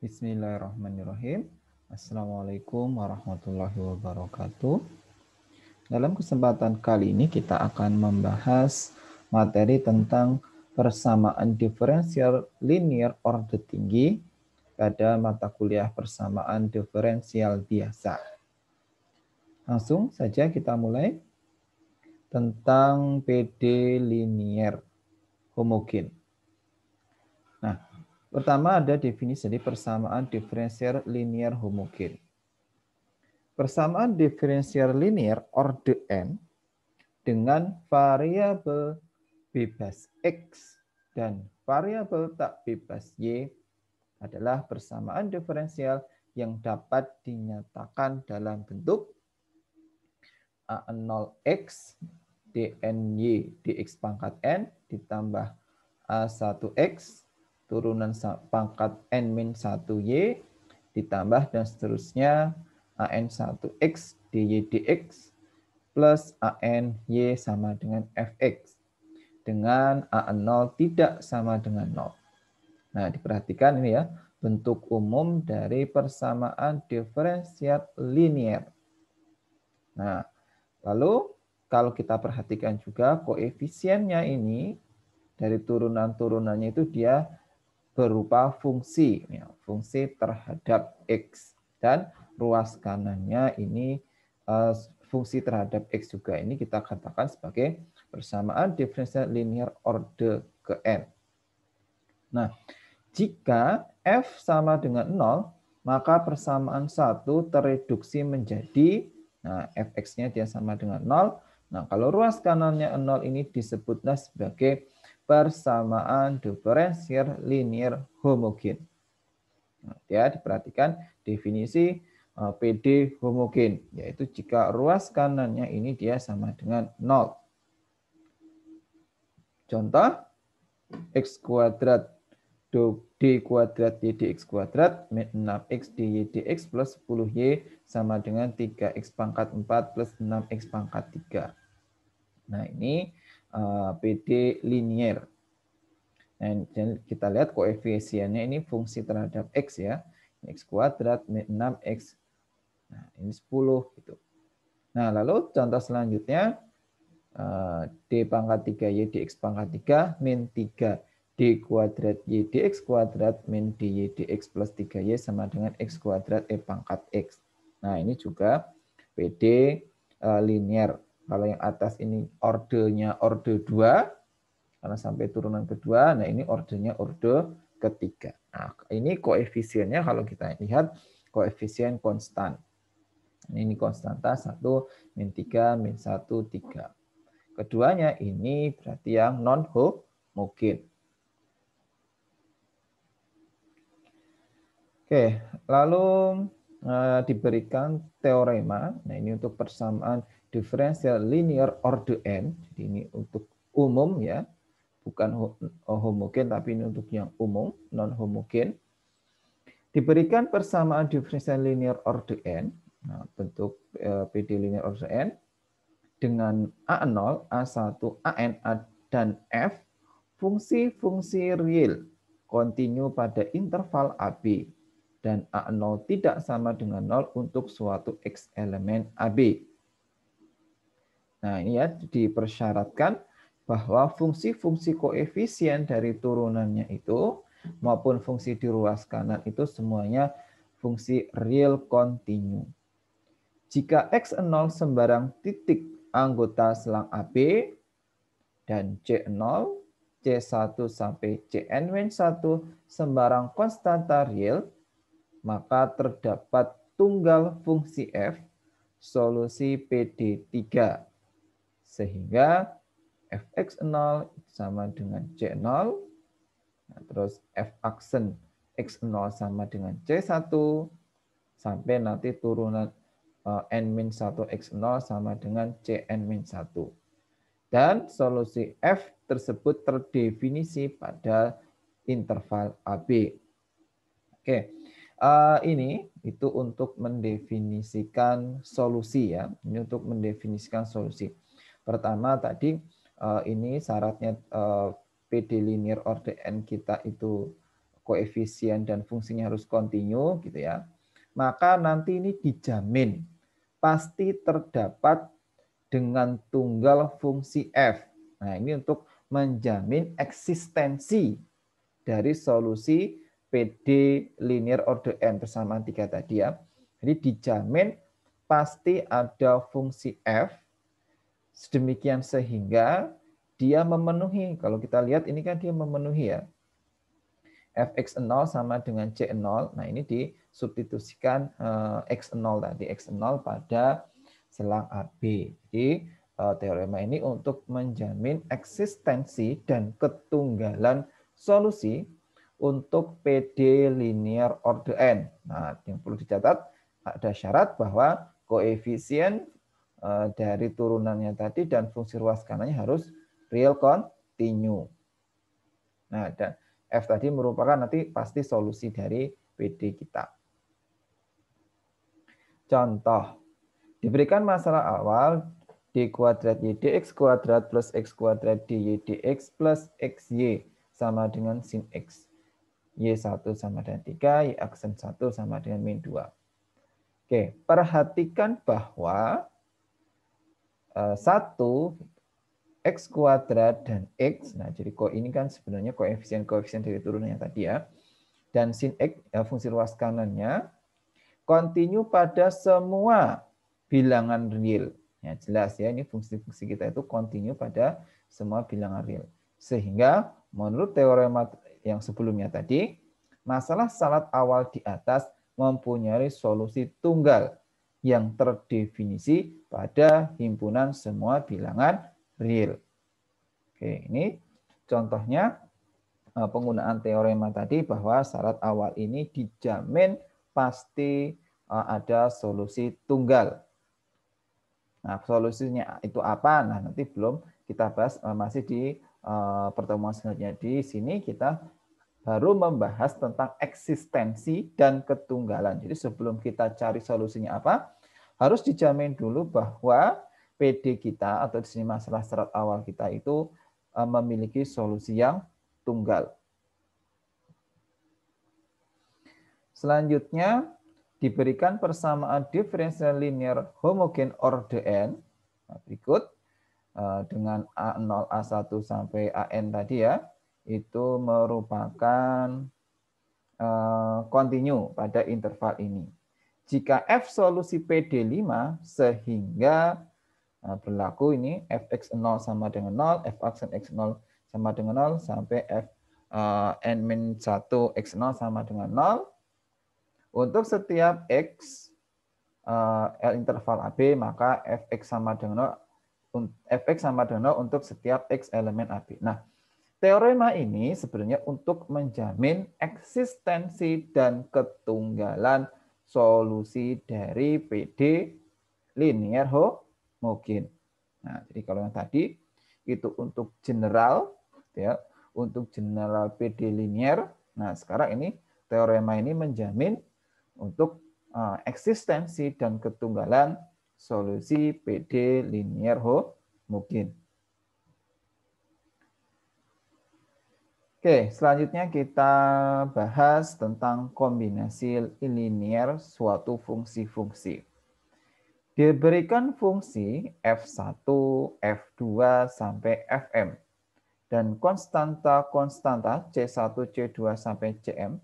Bismillahirrahmanirrahim. Assalamualaikum warahmatullahi wabarakatuh. Dalam kesempatan kali ini kita akan membahas materi tentang persamaan diferensial linear order tinggi pada mata kuliah persamaan diferensial biasa. Langsung saja kita mulai tentang PD linier homogen. Pertama ada definisi dari persamaan diferensial linear homogen. Persamaan diferensial linear orde n dengan variabel bebas x dan variabel tak bebas y adalah persamaan diferensial yang dapat dinyatakan dalam bentuk A0x dny dx pangkat n ditambah A1x turunan pangkat N min 1Y ditambah dan seterusnya AN1X DY DX plus AN Y sama dengan FX dengan a 0 tidak sama dengan 0. Nah, diperhatikan ini ya, bentuk umum dari persamaan diferensial linier. Nah, lalu kalau kita perhatikan juga koefisiennya ini dari turunan-turunannya itu dia berupa fungsi, ya, fungsi terhadap x dan ruas kanannya ini uh, fungsi terhadap x juga ini kita katakan sebagai persamaan diferensial linear order ke n. Nah, jika f sama dengan 0, maka persamaan satu tereduksi menjadi nah fx-nya dia sama dengan 0. Nah, kalau ruas kanannya 0 ini disebutlah sebagai persamaan diferensial linear homogen. Ya, diperhatikan definisi e, PD homogen, yaitu jika ruas kanannya ini dia sama dengan 0. Contoh, x kuadrat d kuadrat y dx kuadrat 6x dy dx plus 10y sama dengan 3x pangkat 4 plus 6x pangkat 3. Nah, ini Eh, PD linier. Dan kita lihat koefisiennya ini fungsi terhadap x ya. x kuadrat 6x. Nah, ini 10 gitu. Nah, lalu contoh selanjutnya eh, D pangkat 3 Y dx pangkat 3 min 3 D kuadrat Y dx kuadrat min DY dx plus 3Y sama dengan X kuadrat E pangkat X. Nah, ini juga PD eh, linear kalau yang atas ini ordenya orde 2, karena sampai turunan kedua, nah ini ordenya orde ketiga. Nah, ini koefisiennya kalau kita lihat koefisien konstan. Nah, ini konstanta 1, min 3, min 1, 3. Keduanya ini berarti yang non-homogen. Oke, lalu eh, diberikan teorema. Nah, ini untuk persamaan differential linear order n. Jadi ini untuk umum ya, bukan homogen tapi ini untuk yang umum, non homogen. Diberikan persamaan differential linear order n, nah, bentuk eh, PD linear order n dengan A0, A1, AN, A dan F fungsi-fungsi real kontinu pada interval AB dan A0 tidak sama dengan 0 untuk suatu X elemen AB. Nah, ini ya dipersyaratkan bahwa fungsi-fungsi koefisien dari turunannya itu maupun fungsi di ruas kanan itu semuanya fungsi real kontinu. Jika X0 sembarang titik anggota selang AB dan C0, C1 sampai Cn-1 sembarang konstanta real, maka terdapat tunggal fungsi F solusi PD3 sehingga fx0 sama dengan c0, nah, terus f aksen x0 sama dengan c1, sampai nanti turunan eh, n-1 x0 sama dengan cn-1. Dan solusi f tersebut terdefinisi pada interval AB. Oke, uh, ini itu untuk mendefinisikan solusi ya. Ini untuk mendefinisikan solusi. Pertama tadi eh, ini syaratnya eh, PD linear order n kita itu koefisien dan fungsinya harus kontinu gitu ya. Maka nanti ini dijamin pasti terdapat dengan tunggal fungsi f. Nah, ini untuk menjamin eksistensi dari solusi PD linear order n persamaan tiga tadi ya. Jadi dijamin pasti ada fungsi f sedemikian sehingga dia memenuhi. Kalau kita lihat ini kan dia memenuhi ya. Fx0 sama dengan C0. Nah, ini disubstitusikan eh, X0 tadi. X0 pada selang AB. Jadi, eh, teorema ini untuk menjamin eksistensi dan ketunggalan solusi untuk PD linear order N. Nah, yang perlu dicatat ada syarat bahwa koefisien Eh, dari turunannya tadi dan fungsi ruas kanannya harus real continue. Nah, dan F tadi merupakan nanti pasti solusi dari PD kita. Contoh, diberikan masalah awal D kuadrat Y dx kuadrat plus X kuadrat D dy dx plus xy sama dengan sin X. Y1 sama dengan 3, Y aksen 1 sama dengan min 2. Oke, perhatikan bahwa 1 eh, x kuadrat dan x. Nah, jadi ko ini kan sebenarnya koefisien koefisien dari turunannya tadi ya. Dan sin x ya, fungsi ruas kanannya kontinu pada semua bilangan real. Ya, jelas ya ini fungsi-fungsi kita itu kontinu pada semua bilangan real. Sehingga menurut teorema yang sebelumnya tadi, masalah salat awal di atas mempunyai solusi tunggal yang terdefinisi pada himpunan semua bilangan real. Oke, ini contohnya eh, penggunaan teorema tadi bahwa syarat awal ini dijamin pasti eh, ada solusi tunggal. Nah, solusinya itu apa? Nah, nanti belum kita bahas eh, masih di pertemuan selanjutnya. Di sini kita baru membahas tentang eksistensi dan ketunggalan. Jadi sebelum kita cari solusinya apa, harus dijamin dulu bahwa PD kita atau di sini masalah syarat awal kita itu eh, memiliki solusi yang tunggal. Selanjutnya, diberikan persamaan diferensial linear homogen order n. Nah, berikut eh, dengan A0, A1 sampai AN tadi ya itu merupakan kontinu eh, uh, pada interval ini. Jika F solusi PD5 sehingga uh, berlaku ini Fx0 sama dengan 0, F aksen X0 sama dengan 0, sampai F eh, N-1 X0 sama dengan 0. Untuk setiap X L interval AB, maka Fx sama dengan 0, Fx sama dengan 0 untuk setiap X elemen AB. Nah, Teorema ini sebenarnya untuk menjamin eksistensi dan ketunggalan solusi dari PD linear homogen. Nah, jadi kalau yang tadi itu untuk general ya, untuk general PD linear. Nah, sekarang ini teorema ini menjamin untuk eh, eksistensi dan ketunggalan solusi PD linear homogen. Oke, selanjutnya kita bahas tentang kombinasi linier suatu fungsi-fungsi. Diberikan fungsi F1, F2, sampai Fm. Dan konstanta-konstanta C1, C2, sampai Cm.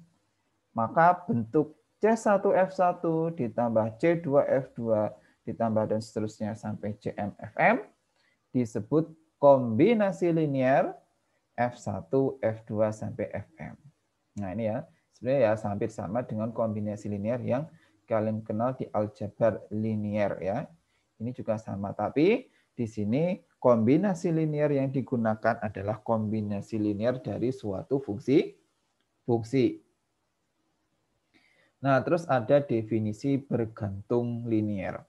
Maka bentuk C1, F1 ditambah C2, F2 ditambah dan seterusnya sampai Cm, Fm disebut kombinasi linier F1, F2 sampai Fm. Nah, ini ya sebenarnya ya hampir sama dengan kombinasi linear yang kalian kenal di aljabar linear ya. Ini juga sama, tapi di sini kombinasi linear yang digunakan adalah kombinasi linear dari suatu fungsi fungsi. Nah, terus ada definisi bergantung linear.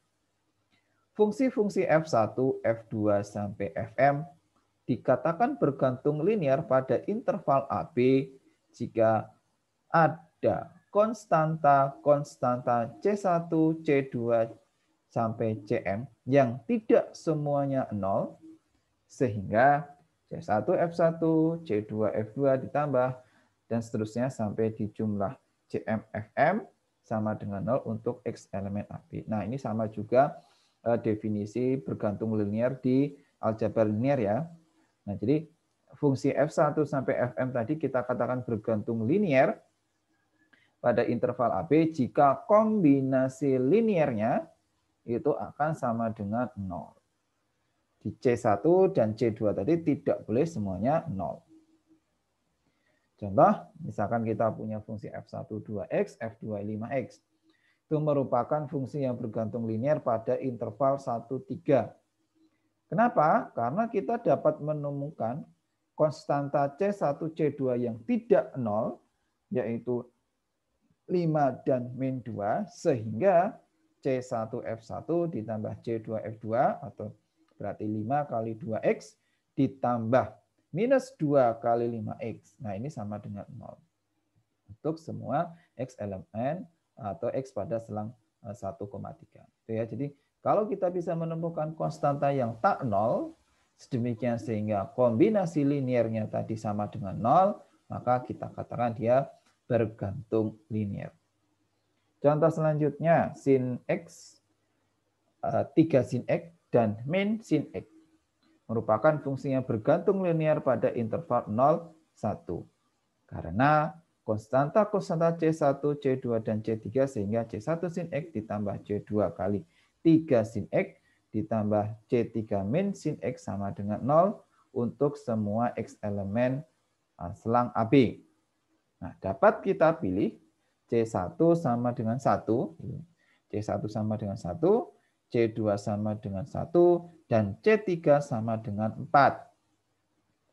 Fungsi-fungsi F1, F2 sampai Fm dikatakan bergantung linear pada interval AB jika ada konstanta-konstanta C1, C2, sampai CM yang tidak semuanya 0, sehingga C1, F1, C2, F2 ditambah, dan seterusnya sampai di jumlah CM, FM sama dengan 0 untuk X elemen AB. Nah, ini sama juga eh, definisi bergantung linear di aljabar linear ya. Nah, jadi fungsi F1 sampai Fm tadi kita katakan bergantung linier pada interval AB jika kombinasi liniernya itu akan sama dengan 0. Di C1 dan C2 tadi tidak boleh semuanya 0. Contoh, misalkan kita punya fungsi F1 2X, F2 5X. Itu merupakan fungsi yang bergantung linier pada interval 1, 3 Kenapa? Karena kita dapat menemukan konstanta C1C2 yang tidak nol, yaitu 5 dan min 2, sehingga C1F1 ditambah C2F2, atau berarti 5 kali 2X ditambah minus 2 kali 5X. Nah ini sama dengan nol. Untuk semua X elemen atau X pada selang 1,3. Eh, gitu ya, jadi kalau kita bisa menemukan konstanta yang tak nol, sedemikian sehingga kombinasi liniernya tadi sama dengan nol, maka kita katakan dia bergantung linier. Contoh selanjutnya, sin x, 3 eh, sin x, dan min sin x. Merupakan fungsi yang bergantung linier pada interval 0, 1. Karena konstanta konstanta C1, C2, dan C3 sehingga C1 sin X ditambah C2 kali 3 sin X ditambah C3 min sin X sama dengan 0 untuk semua X elemen uh, selang AB. Nah, dapat kita pilih C1 sama dengan 1, C1 sama dengan 1, C2 sama dengan 1, dan C3 sama dengan 4.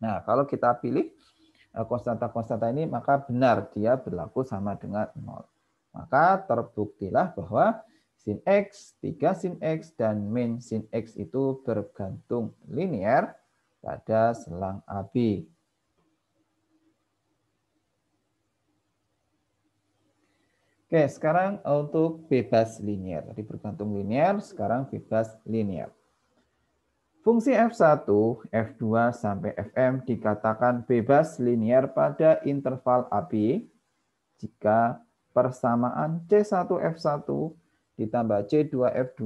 Nah, kalau kita pilih uh, konstanta-konstanta ini maka benar dia berlaku sama dengan 0. Maka terbuktilah bahwa sin x, 3 sin x, dan min sin x itu bergantung linear pada selang AB. Oke, sekarang untuk bebas linear. Tadi bergantung linear, sekarang bebas linear. Fungsi F1, F2, sampai Fm dikatakan bebas linear pada interval AB jika persamaan C1 F1 ditambah C2F2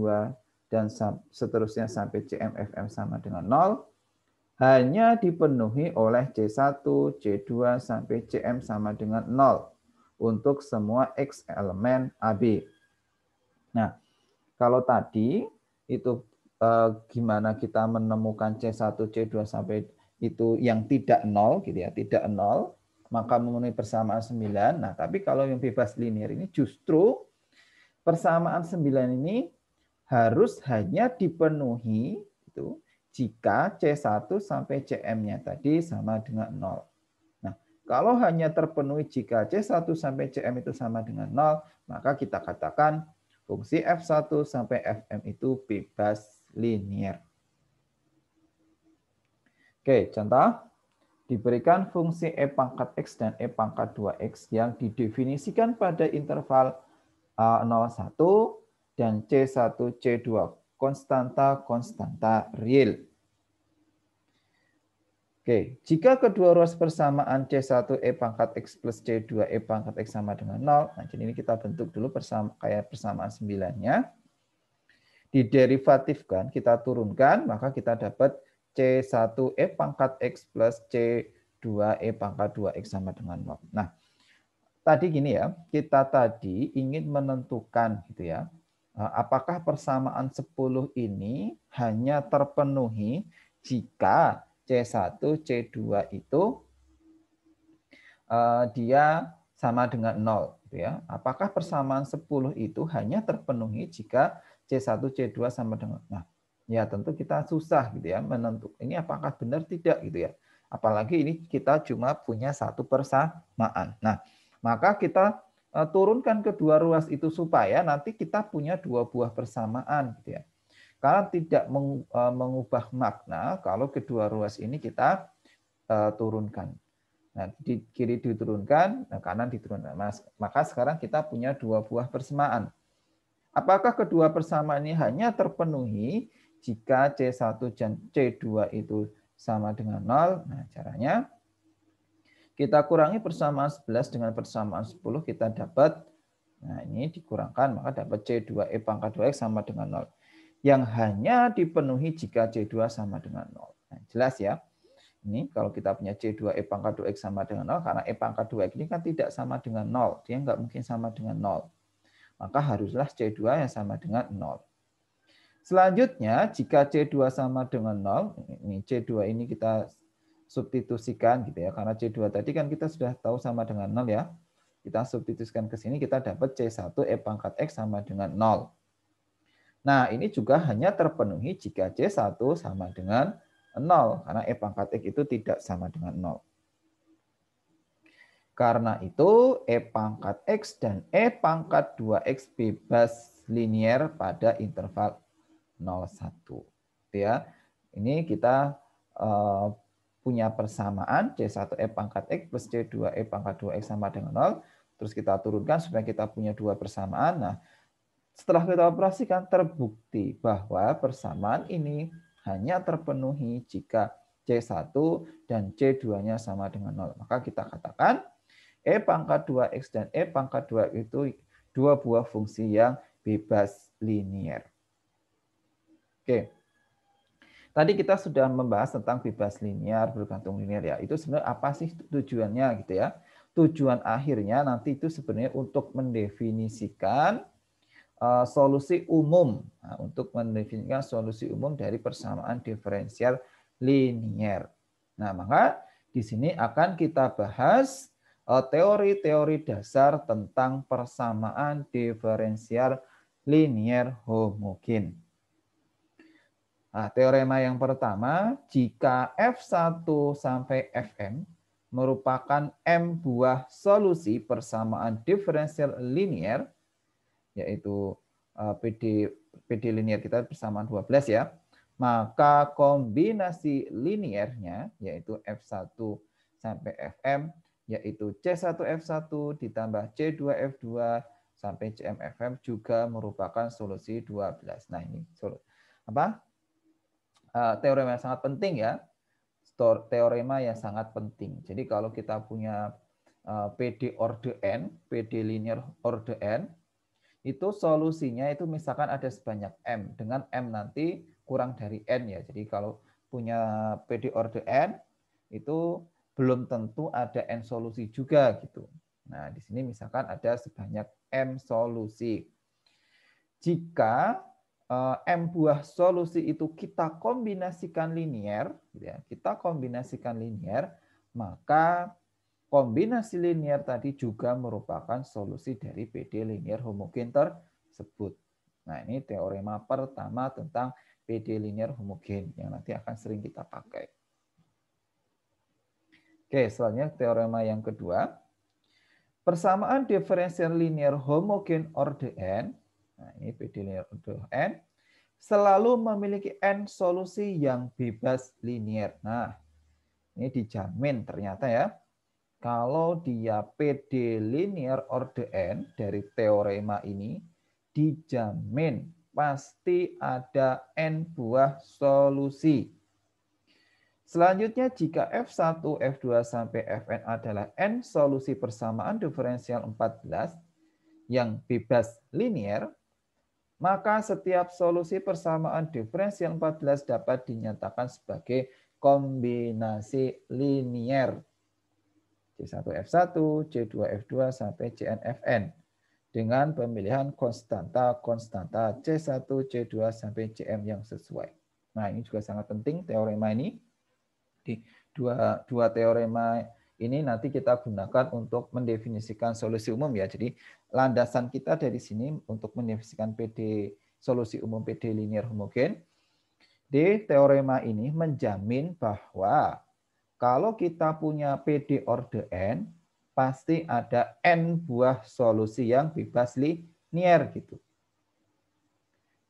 dan seterusnya sampai CMFM sama dengan 0 hanya dipenuhi oleh C1, C2 sampai CM sama dengan 0 untuk semua X elemen AB. Nah, kalau tadi itu eh, gimana kita menemukan C1, C2 sampai itu yang tidak nol gitu ya, tidak nol, maka memenuhi persamaan 9. Nah, tapi kalau yang bebas linear ini justru persamaan 9 ini harus hanya dipenuhi itu jika C1 sampai CM-nya tadi sama dengan 0. Nah, kalau hanya terpenuhi jika C1 sampai CM itu sama dengan 0, maka kita katakan fungsi F1 sampai Fm itu bebas linier. Oke, contoh. Diberikan fungsi E pangkat X dan E pangkat 2X yang didefinisikan pada interval A01 dan C1, C2 konstanta konstanta real. Oke, jika kedua ruas persamaan C1 E pangkat X plus C2 E pangkat X sama dengan 0, nah jadi ini kita bentuk dulu persama, kayak persamaan 9-nya. Diderivatifkan, kita turunkan, maka kita dapat C1 E pangkat X plus C2 E pangkat 2X sama dengan 0. Nah, tadi gini ya, kita tadi ingin menentukan gitu ya, eh, apakah persamaan 10 ini hanya terpenuhi jika C1, C2 itu eh, dia sama dengan 0 gitu ya. Apakah persamaan 10 itu hanya terpenuhi jika C1, C2 sama dengan nah ya tentu kita susah gitu ya menentukan ini apakah benar tidak gitu ya. Apalagi ini kita cuma punya satu persamaan. Nah, maka kita eh, turunkan kedua ruas itu supaya nanti kita punya dua buah persamaan. Gitu ya. Karena tidak eh, mengubah makna kalau kedua ruas ini kita eh, turunkan. Nah, di kiri diturunkan, nah kanan diturunkan. Maka sekarang kita punya dua buah persamaan. Apakah kedua persamaan ini hanya terpenuhi jika C1 dan C2 itu sama dengan 0? Nah, caranya kita kurangi persamaan 11 dengan persamaan 10, kita dapat, nah ini dikurangkan, maka dapat C2E pangkat 2X sama dengan 0. Yang hanya dipenuhi jika C2 sama dengan 0. Nah, jelas ya. Ini kalau kita punya C2E pangkat 2X sama dengan 0, karena E pangkat 2X ini kan tidak sama dengan 0. Dia nggak mungkin sama dengan 0. Maka haruslah C2 yang sama dengan 0. Selanjutnya, jika C2 sama dengan 0, ini C2 ini kita substitusikan gitu ya. Karena C2 tadi kan kita sudah tahu sama dengan 0 ya. Kita substitusikan ke sini kita dapat C1 E pangkat X sama dengan 0. Nah, ini juga hanya terpenuhi jika C1 sama dengan 0 karena E pangkat X itu tidak sama dengan 0. Karena itu E pangkat X dan E pangkat 2X bebas linier pada interval 0,1. Gitu ya. Ini kita uh, punya persamaan c 1 e pangkat X plus c 2 e pangkat 2X sama dengan 0. Terus kita turunkan supaya kita punya dua persamaan. Nah, setelah kita operasikan terbukti bahwa persamaan ini hanya terpenuhi jika C1 dan C2-nya sama dengan 0. Maka kita katakan E pangkat 2X dan E pangkat 2 itu dua buah fungsi yang bebas linier. Oke. Okay. Tadi kita sudah membahas tentang bebas linear, bergantung linear ya. Itu sebenarnya apa sih tujuannya gitu ya? Tujuan akhirnya nanti itu sebenarnya untuk mendefinisikan uh, solusi umum nah, untuk mendefinisikan solusi umum dari persamaan diferensial linear. Nah, maka di sini akan kita bahas eh, teori-teori uh, dasar tentang persamaan diferensial linear homogen. Nah, teorema yang pertama, jika F1 sampai Fn merupakan M buah solusi persamaan diferensial linier, yaitu eh, PD, PD linier kita persamaan 12 ya, maka kombinasi liniernya, yaitu F1 sampai Fm, yaitu C1F1 ditambah C2F2 sampai CMFM juga merupakan solusi 12. Nah, ini solusi. apa? Eh, teorema yang sangat penting ya. Teorema yang sangat penting. Jadi kalau kita punya eh, PD order N, PD linear order N, itu solusinya itu misalkan ada sebanyak M. Dengan M nanti kurang dari N ya. Jadi kalau punya PD order N, itu belum tentu ada N solusi juga gitu. Nah, di sini misalkan ada sebanyak M solusi. Jika Eh, M buah solusi itu kita kombinasikan linier, gitu ya, kita kombinasikan linier, maka kombinasi linier tadi juga merupakan solusi dari PD linier homogen tersebut. Nah ini teorema pertama tentang PD linier homogen yang nanti akan sering kita pakai. Oke, selanjutnya teorema yang kedua. Persamaan diferensial linier homogen order N Nah, ini PD linear untuk N selalu memiliki N solusi yang bebas linear. Nah, ini dijamin ternyata ya. Kalau dia PD linear order N dari teorema ini, dijamin pasti ada N buah solusi. Selanjutnya, jika F1, F2, sampai Fn adalah N solusi persamaan diferensial 14 yang bebas linear, maka setiap solusi persamaan diferensial 14 dapat dinyatakan sebagai kombinasi linier. C1F1, C2F2, sampai CNFN. Dengan pemilihan konstanta-konstanta C1, C2, sampai CM yang sesuai. Nah ini juga sangat penting teorema ini. Di dua, dua teorema ini nanti kita gunakan untuk mendefinisikan solusi umum ya. Jadi landasan kita dari sini untuk mendefinisikan PD solusi umum PD linear homogen. D teorema ini menjamin bahwa kalau kita punya PD order n pasti ada n buah solusi yang bebas linear gitu.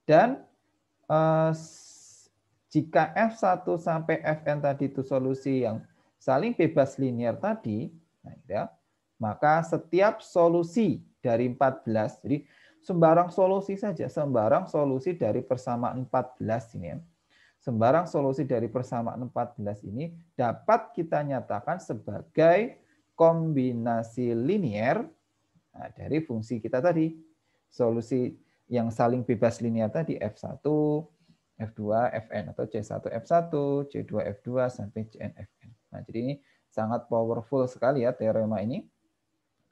Dan eh, jika F1 sampai Fn tadi itu solusi yang saling bebas linear tadi, nah, ya, maka setiap solusi dari 14, jadi sembarang solusi saja, sembarang solusi dari persamaan 14 ini ya, sembarang solusi dari persamaan 14 ini dapat kita nyatakan sebagai kombinasi linier nah, dari fungsi kita tadi. Solusi yang saling bebas linear tadi F1, F2, Fn atau C1, F1, C2, F2 sampai CN, Fn. Nah, jadi ini sangat powerful sekali ya teorema ini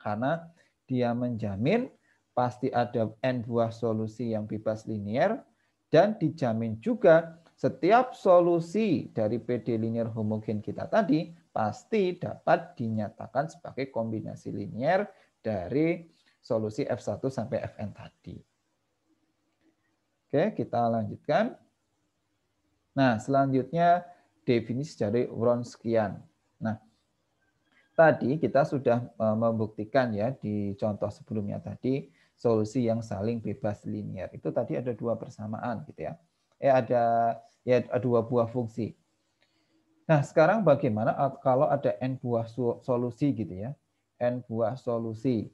karena dia menjamin pasti ada n buah solusi yang bebas linier dan dijamin juga setiap solusi dari PD linier homogen kita tadi pasti dapat dinyatakan sebagai kombinasi linier dari solusi F1 sampai Fn tadi. Oke, kita lanjutkan. Nah, selanjutnya definisi dari Wronskian. Nah, tadi kita sudah e, membuktikan ya di contoh sebelumnya tadi solusi yang saling bebas linier. Itu tadi ada dua persamaan gitu ya. Eh ada ya dua buah fungsi. Nah, sekarang bagaimana e, kalau ada n buah solusi gitu ya. n buah solusi.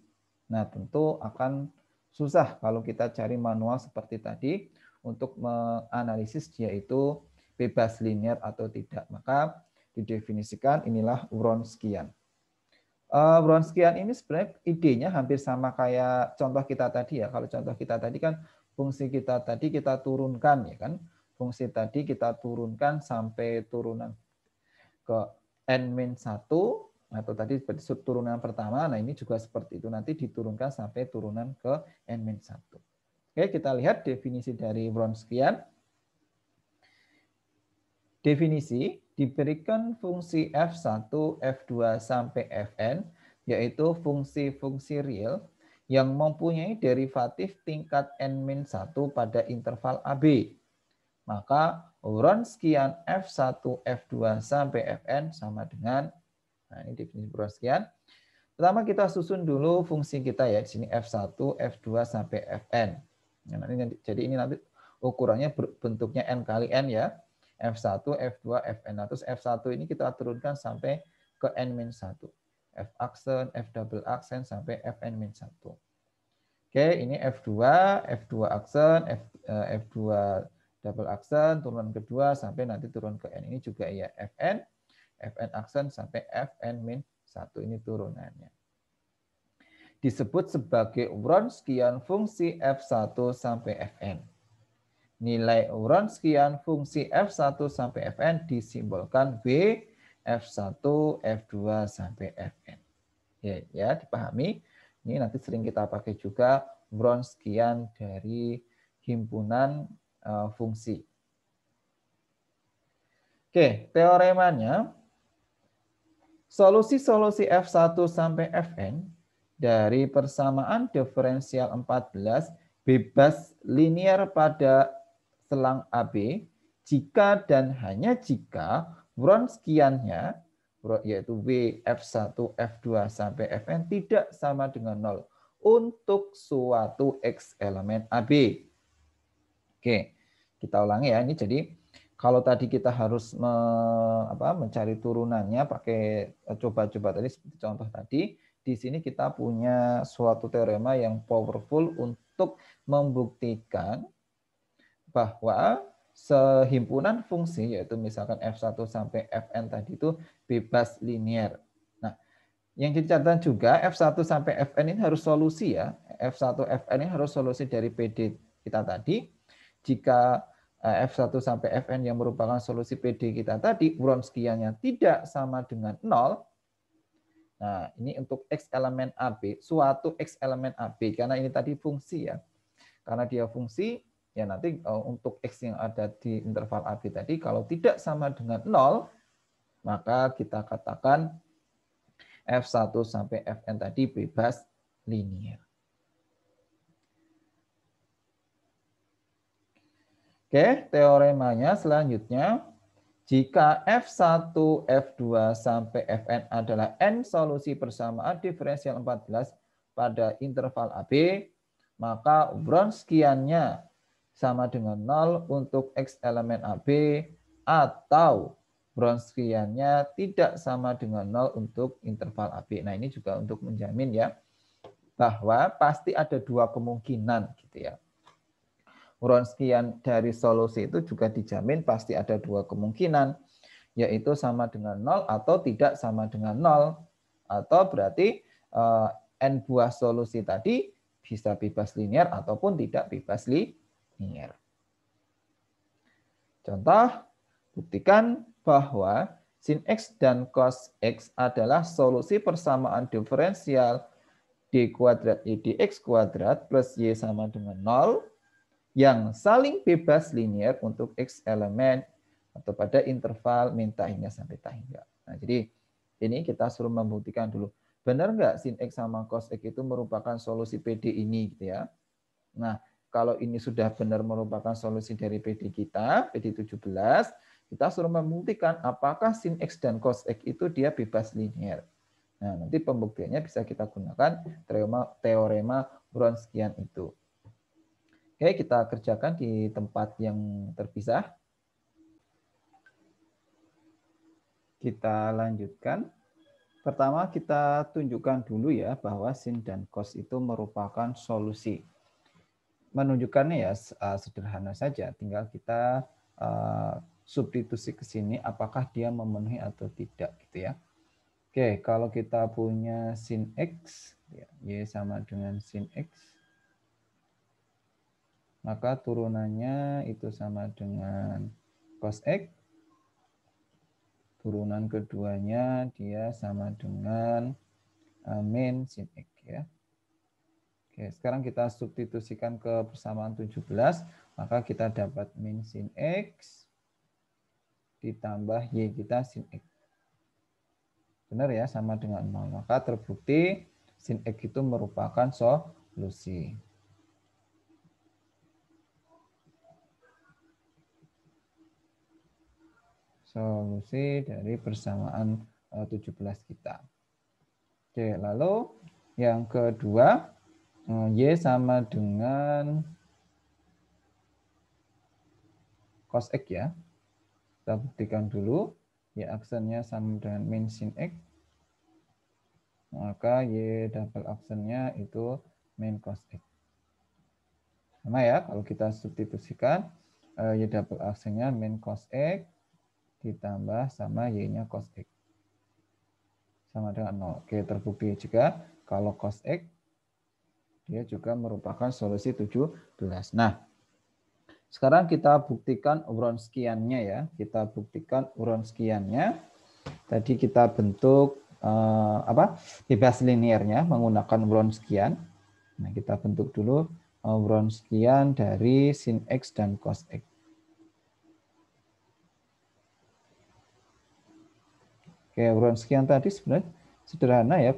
Nah, tentu akan susah kalau kita cari manual seperti tadi untuk menganalisis dia itu bebas linear atau tidak. Maka didefinisikan inilah Wronskian. Eh, Wronskian ini sebenarnya idenya hampir sama kayak contoh kita tadi ya. Kalau contoh kita tadi kan fungsi kita tadi kita turunkan ya kan. Fungsi tadi kita turunkan sampai turunan ke n-1 atau tadi seperti turunan pertama. Nah, ini juga seperti itu nanti diturunkan sampai turunan ke n-1. Oke, kita lihat definisi dari Wronskian. Definisi diberikan fungsi f1, f2 sampai fn yaitu fungsi-fungsi real yang mempunyai derivatif tingkat n-1 pada interval AB. Maka Wronskian sekian f1, f2 sampai fn sama dengan nah ini definisi Wronskian. sekian. Pertama kita susun dulu fungsi kita ya di sini f1, f2 sampai fn. Nah, ini, jadi ini nanti ukurannya bentuknya n kali n ya. F1, F2, Fn. Nah, terus F1 ini kita turunkan sampai ke N-1. F aksen, F double aksen, sampai Fn-1. Oke, ini F2, F2 aksen, F, eh, F2 double aksen, turunan kedua sampai nanti turun ke N. Ini juga ya Fn, Fn aksen sampai Fn-1. Ini turunannya. Disebut sebagai Wronskian fungsi F1 sampai Fn nilai uran sekian fungsi F1 sampai Fn disimbolkan b F1, F2 sampai Fn. Ya, ya dipahami. Ini nanti sering kita pakai juga uran sekian dari himpunan eh, fungsi. Oke, teoremanya solusi-solusi F1 sampai Fn dari persamaan diferensial 14 bebas linear pada selang AB jika dan hanya jika buron sekiannya yaitu W F1, F2 sampai Fn tidak sama dengan 0 untuk suatu X elemen AB. Oke, kita ulangi ya. Ini jadi kalau tadi kita harus me, apa, mencari turunannya pakai e, coba-coba tadi seperti contoh tadi, di sini kita punya suatu teorema yang powerful untuk membuktikan bahwa sehimpunan fungsi yaitu misalkan F1 sampai Fn tadi itu bebas linier. Nah, yang jadi juga F1 sampai Fn ini harus solusi ya. F1 Fn ini harus solusi dari PD kita tadi. Jika eh, F1 sampai Fn yang merupakan solusi PD kita tadi, Wronskiannya tidak sama dengan 0, Nah, ini untuk X elemen AB, suatu X elemen AB, karena ini tadi fungsi ya. Karena dia fungsi, ya nanti eh, untuk x yang ada di interval AB tadi kalau tidak sama dengan 0 maka kita katakan F1 sampai Fn tadi bebas linear. Oke, teoremanya selanjutnya jika F1, F2 sampai Fn adalah n solusi persamaan diferensial 14 pada interval AB, maka Wronskiannya sama dengan 0 untuk X elemen AB atau Bronskiannya tidak sama dengan 0 untuk interval AB. Nah ini juga untuk menjamin ya bahwa pasti ada dua kemungkinan gitu ya. bronskian dari solusi itu juga dijamin pasti ada dua kemungkinan yaitu sama dengan 0 atau tidak sama dengan 0 atau berarti eh, n buah solusi tadi bisa bebas linear ataupun tidak bebas linear linear. Contoh, buktikan bahwa sin x dan cos x adalah solusi persamaan diferensial d kuadrat y dx kuadrat plus y sama dengan 0 yang saling bebas linear untuk x elemen atau pada interval min tahinya sampai tahinya. Nah, jadi ini kita suruh membuktikan dulu. Benar nggak sin X sama cos X itu merupakan solusi PD ini? gitu ya. Nah, kalau ini sudah benar merupakan solusi dari PD kita, PD17, kita suruh membuktikan apakah sin X dan cos X itu dia bebas linier. Nah, nanti pembuktiannya bisa kita gunakan teorema, teorema Bronskian itu. Oke, kita kerjakan di tempat yang terpisah. Kita lanjutkan. Pertama, kita tunjukkan dulu ya bahwa sin dan cos itu merupakan solusi menunjukkannya ya uh, sederhana saja, tinggal kita uh, substitusi ke sini apakah dia memenuhi atau tidak gitu ya. Oke, kalau kita punya sin x ya, y sama dengan sin x maka turunannya itu sama dengan cos x. Turunan keduanya dia sama dengan uh, min sin x ya. Oke, sekarang kita substitusikan ke persamaan 17, maka kita dapat min sin X ditambah Y kita sin X. Benar ya, sama dengan 0. Maka terbukti sin X itu merupakan solusi. Solusi dari persamaan 17 eh, kita. Oke, lalu yang kedua, Nah, y sama dengan cos X ya. Kita buktikan dulu. Y aksennya sama dengan min sin X. Maka Y double aksennya itu min cos X. Sama ya, kalau kita substitusikan eh, Y double aksennya min cos X ditambah sama Y-nya cos X. Sama dengan 0. Oke, terbukti juga kalau cos X dia juga merupakan solusi 17. Nah, sekarang kita buktikan uron sekiannya ya. Kita buktikan uron sekiannya. Tadi kita bentuk eh, apa? bebas liniernya menggunakan uron sekian. Nah, kita bentuk dulu eh, uron sekian dari sin x dan cos x. Oke, uron sekian tadi sebenarnya sederhana ya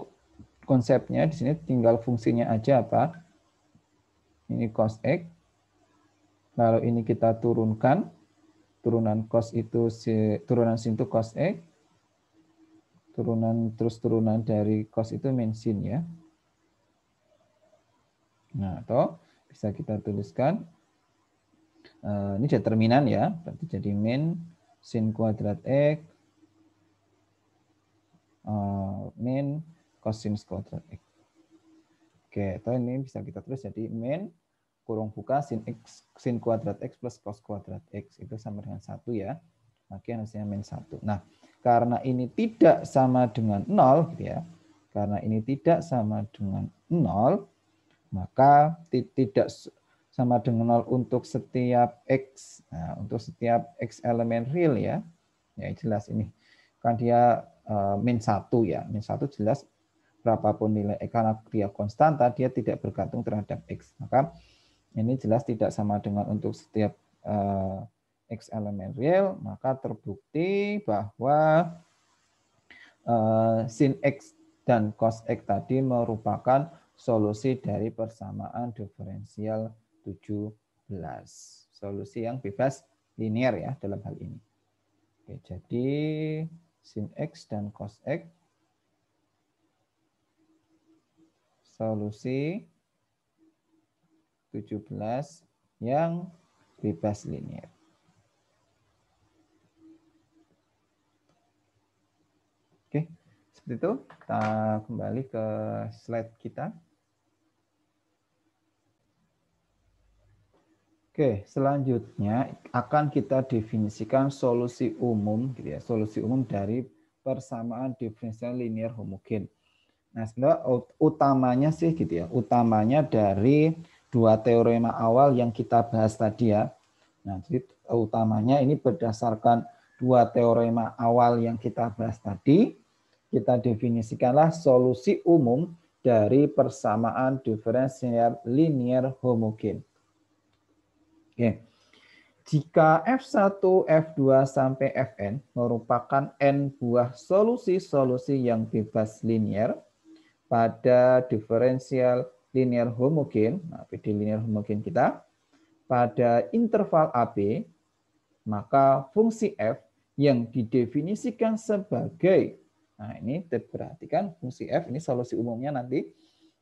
konsepnya di sini tinggal fungsinya aja apa. Ini cos X. Lalu ini kita turunkan. Turunan cos itu turunan sin itu cos X. Turunan terus turunan dari cos itu min sin ya. Nah, atau bisa kita tuliskan eh, ini determinan ya, berarti jadi min sin kuadrat x eh, min cosinus kuadrat x. Oke, atau ini bisa kita tulis jadi min kurung buka sin x sin kuadrat x plus cos kuadrat x itu sama dengan satu ya. Maka hasilnya min satu. Nah, karena ini tidak sama dengan nol, gitu ya. Karena ini tidak sama dengan nol, maka tidak sama dengan nol untuk setiap x. Nah, untuk setiap x elemen real ya. Ya jelas ini. Kan dia uh, eh, min 1 ya. Min satu jelas berapapun nilai X karena dia konstanta, dia tidak bergantung terhadap X. Maka ini jelas tidak sama dengan untuk setiap uh, X elemen real, maka terbukti bahwa uh, sin X dan cos X tadi merupakan solusi dari persamaan diferensial 17. Solusi yang bebas linear ya dalam hal ini. Oke, jadi sin X dan cos X solusi 17 yang bebas linier. Oke, seperti itu. Kita kembali ke slide kita. Oke, selanjutnya akan kita definisikan solusi umum, gitu ya, solusi umum dari persamaan diferensial linier homogen. Nah, sebenarnya utamanya sih gitu ya, utamanya dari dua teorema awal yang kita bahas tadi ya. Nah, jadi utamanya ini berdasarkan dua teorema awal yang kita bahas tadi, kita definisikanlah solusi umum dari persamaan diferensial linear homogen. Oke. Jika F1, F2, sampai Fn merupakan N buah solusi-solusi yang bebas linear, pada diferensial linear homogen, nah, PD linear homogen kita, pada interval AB, maka fungsi f yang didefinisikan sebagai, nah ini diperhatikan fungsi f, ini solusi umumnya nanti,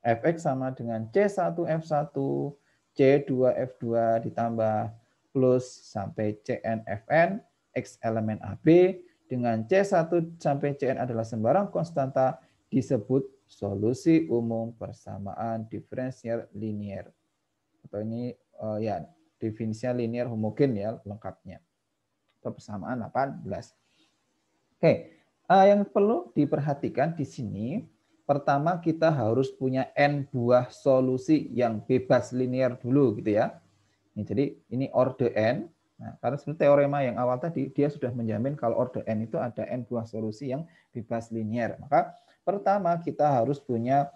fx sama dengan C1F1, C2F2 ditambah plus sampai CNFN, x elemen AB, dengan C1 sampai CN adalah sembarang konstanta disebut solusi umum persamaan diferensial linier. Atau ini uh, ya definisinya linier homogen ya lengkapnya. Atau persamaan 18. Oke, okay. uh, eh, yang perlu diperhatikan di sini pertama kita harus punya n buah solusi yang bebas linear dulu gitu ya. Ini jadi ini order n. Nah, karena sebenarnya teorema yang awal tadi dia sudah menjamin kalau order n itu ada n buah solusi yang bebas linear. Maka Pertama, kita harus punya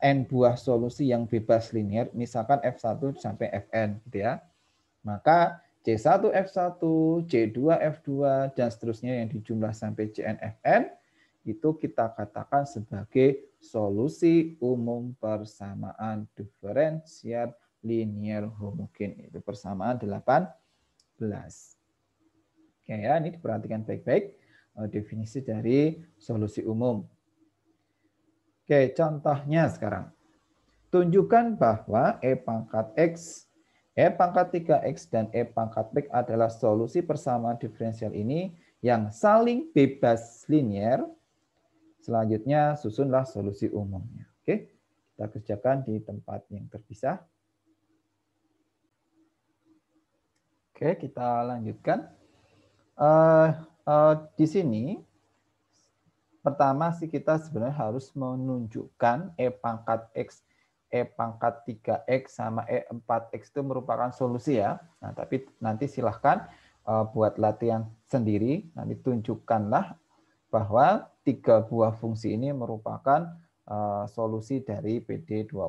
N buah solusi yang bebas linier, misalkan F1 sampai Fn. Gitu ya. Maka C1, F1, C2, F2, dan seterusnya yang dijumlah sampai CNFN, itu kita katakan sebagai solusi umum persamaan diferensial linear homogen. Itu persamaan 18. Oke ya, ini diperhatikan baik-baik eh, definisi dari solusi umum. Oke, contohnya sekarang. Tunjukkan bahwa E pangkat X, E pangkat 3X, dan E pangkat x adalah solusi persamaan diferensial ini yang saling bebas linier. Selanjutnya, susunlah solusi umumnya. Oke, kita kerjakan di tempat yang terpisah. Oke, kita lanjutkan. Uh, uh, di sini Pertama sih kita sebenarnya harus menunjukkan E pangkat X, E pangkat 3X sama E4X itu merupakan solusi ya. Nah, tapi nanti silahkan eh, buat latihan sendiri, nanti tunjukkanlah bahwa tiga buah fungsi ini merupakan eh, solusi dari PD20.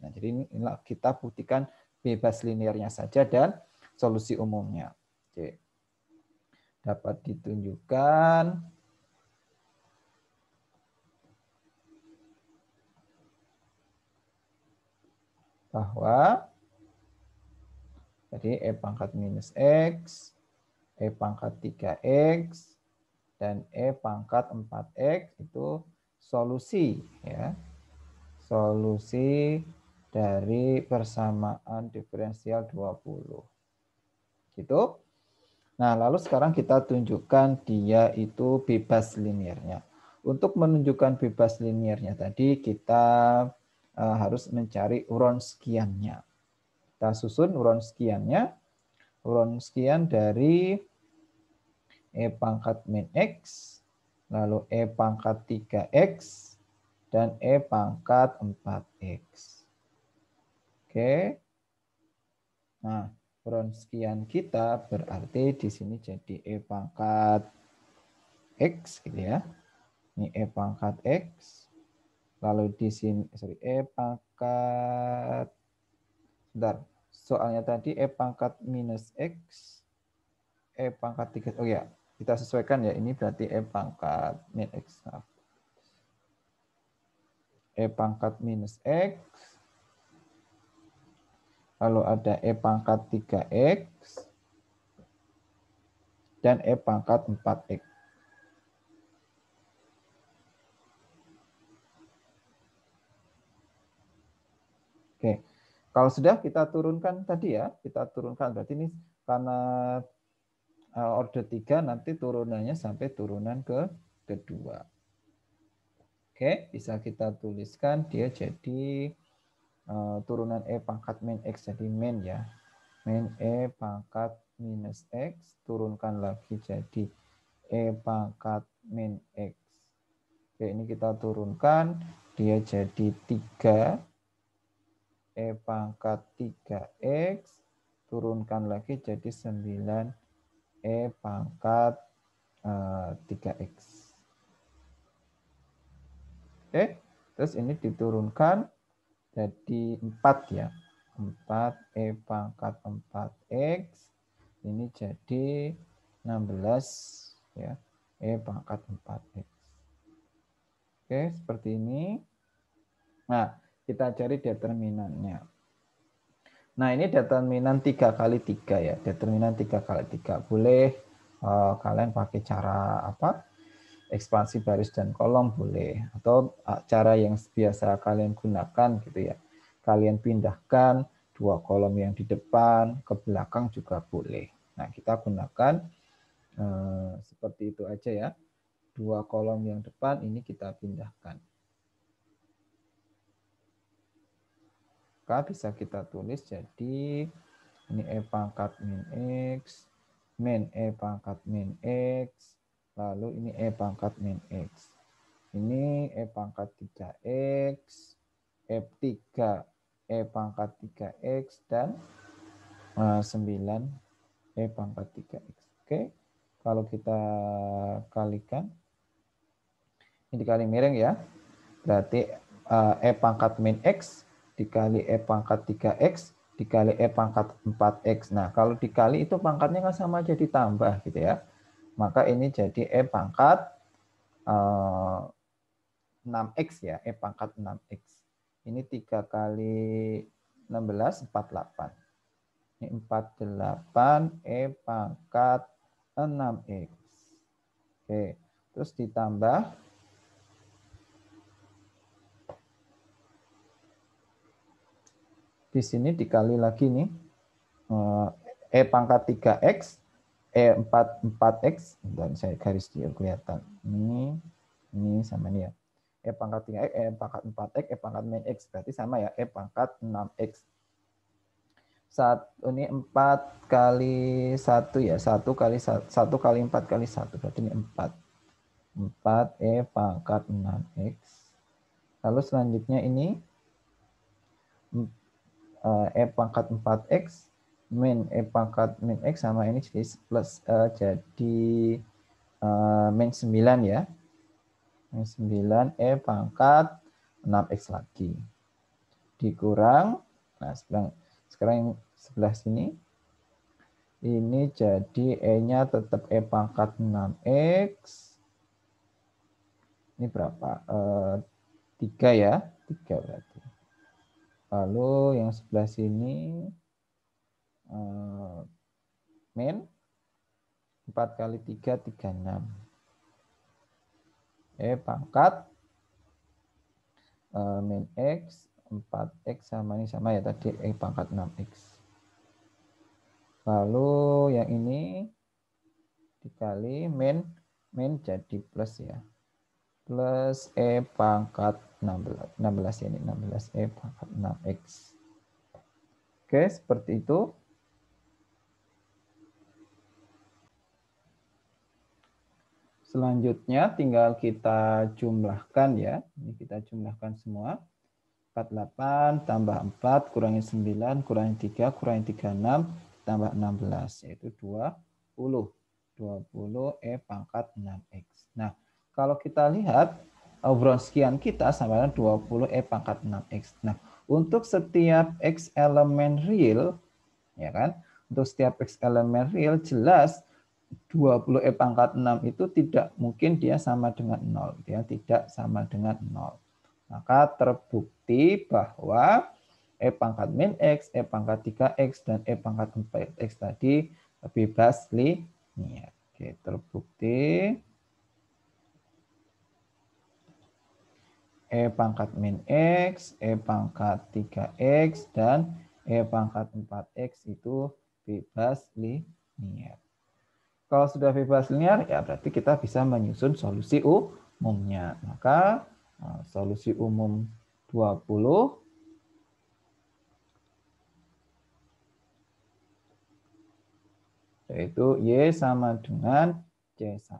Nah, jadi ini kita buktikan bebas linearnya saja dan solusi umumnya. Oke. Dapat ditunjukkan bahwa jadi E pangkat minus X, E pangkat 3X, dan E pangkat 4X itu solusi. ya Solusi dari persamaan diferensial 20. Gitu. Nah, lalu sekarang kita tunjukkan dia itu bebas liniernya. Untuk menunjukkan bebas liniernya tadi, kita Eh, harus mencari uron sekiannya. Kita susun uron sekiannya. Uron sekian dari E pangkat min X, lalu E pangkat 3X, dan E pangkat 4X. Oke. Nah, uron sekian kita berarti di sini jadi E pangkat X gitu ya. Ini E pangkat X. Lalu di sini eh, sorry e pangkat sebentar. Soalnya tadi e pangkat minus x e pangkat 3. Oh ya, kita sesuaikan ya. Ini berarti e pangkat minus x. e pangkat minus x lalu ada E pangkat 3X, dan E pangkat 4X. Oke. Kalau sudah kita turunkan tadi ya, kita turunkan berarti ini karena e, order 3 nanti turunannya sampai turunan ke kedua. Oke, bisa kita tuliskan dia jadi e, turunan E pangkat min X jadi min ya. Min E pangkat minus X turunkan lagi jadi E pangkat min X. Oke, ini kita turunkan dia jadi 3 E pangkat 3X turunkan lagi jadi 9 E pangkat uh, eh, 3X. Oke, terus ini diturunkan jadi 4 ya. 4 E pangkat 4X ini jadi 16 ya. E pangkat 4X. Oke, seperti ini. Nah, kita cari determinannya. Nah, ini determinan 3 kali 3 ya. Determinan 3 kali 3. Boleh eh, kalian pakai cara apa? Ekspansi baris dan kolom boleh. Atau eh, cara yang biasa kalian gunakan gitu ya. Kalian pindahkan dua kolom yang di depan, ke belakang juga boleh. Nah, kita gunakan eh, seperti itu aja ya. Dua kolom yang depan ini kita pindahkan. Maka bisa kita tulis jadi ini E pangkat min X, min E pangkat min X, lalu ini E pangkat min X. Ini E pangkat 3X, F3, e, e pangkat 3X, dan 9 eh, E pangkat 3X. Oke, kalau kita kalikan, ini dikali miring ya, berarti eh, E pangkat min X dikali E pangkat 3X dikali E pangkat 4X. Nah, kalau dikali itu pangkatnya kan sama jadi tambah gitu ya. Maka ini jadi E pangkat uh, eh, 6X ya, E pangkat 6X. Ini 3 kali 16, 48. Ini 48 E pangkat 6X. Oke, terus ditambah di sini dikali lagi nih eh, E pangkat 3X, E4, 4X, dan saya garis dia kelihatan. Ini, ini sama nih ya. E pangkat 3X, E pangkat 4X, E pangkat 9X. Berarti sama ya, E pangkat 6X. Saat, oh, ini 4 kali 1 ya, 1 kali 1, 1 kali 4 kali 1. Berarti ini 4. 4 E pangkat 6X. Lalu selanjutnya ini Eh, e pangkat 4X min E pangkat min X sama ini eh, jadi plus uh, eh, jadi uh, min 9 ya. Min 9 E pangkat 6X lagi. Dikurang, nah sekarang, sekarang yang sebelah sini. Ini jadi E-nya tetap E pangkat 6X. Ini berapa? Uh, 3 ya, 3 berarti. Lalu yang sebelah sini eh, main 4 kali 3, 36. E pangkat eh, min X, 4X sama ini sama ya tadi E pangkat 6X. Lalu yang ini dikali min min jadi plus ya. Plus E pangkat 16, ini 16 e pangkat 6x. Oke, seperti itu. Selanjutnya tinggal kita jumlahkan ya. Ini kita jumlahkan semua. 48 tambah 4 kurangi 9 kurangi 3 kurangi 36 tambah 16 yaitu 20. 20 E pangkat 6X. Nah, kalau kita lihat obrolan sekian kita sama dengan 20 E eh, pangkat 6X. Nah, untuk setiap X elemen real, ya kan? Untuk setiap X elemen real jelas 20 E eh, pangkat 6 itu tidak mungkin dia sama dengan 0. Dia tidak sama dengan 0. Maka terbukti bahwa E pangkat min X, E pangkat 3X, dan E pangkat 4X tadi bebas linear. Oke, terbukti E pangkat min X, E pangkat 3X, dan E pangkat 4X itu bebas linear. Kalau sudah bebas linear, ya berarti kita bisa menyusun solusi umumnya. Maka eh, solusi umum 20 yaitu Y sama dengan C1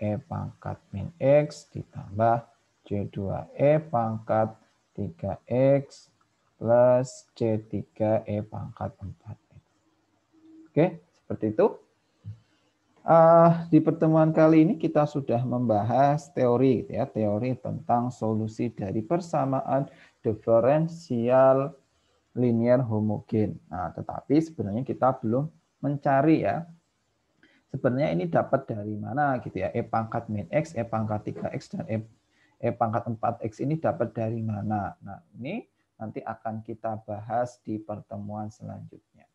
E pangkat min X ditambah C2E pangkat 3X plus C3E pangkat 4X. Oke, seperti itu. Uh, di pertemuan kali ini kita sudah membahas teori, ya, teori tentang solusi dari persamaan diferensial linear homogen. Nah, tetapi sebenarnya kita belum mencari ya. Sebenarnya ini dapat dari mana gitu ya, E pangkat min X, E pangkat 3X, dan E E pangkat 4X ini dapat dari mana. Nah, ini nanti akan kita bahas di pertemuan selanjutnya.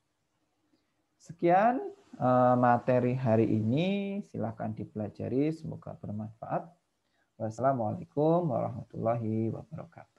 Sekian eh, materi hari ini. Silakan dipelajari. Semoga bermanfaat. Wassalamualaikum warahmatullahi wabarakatuh.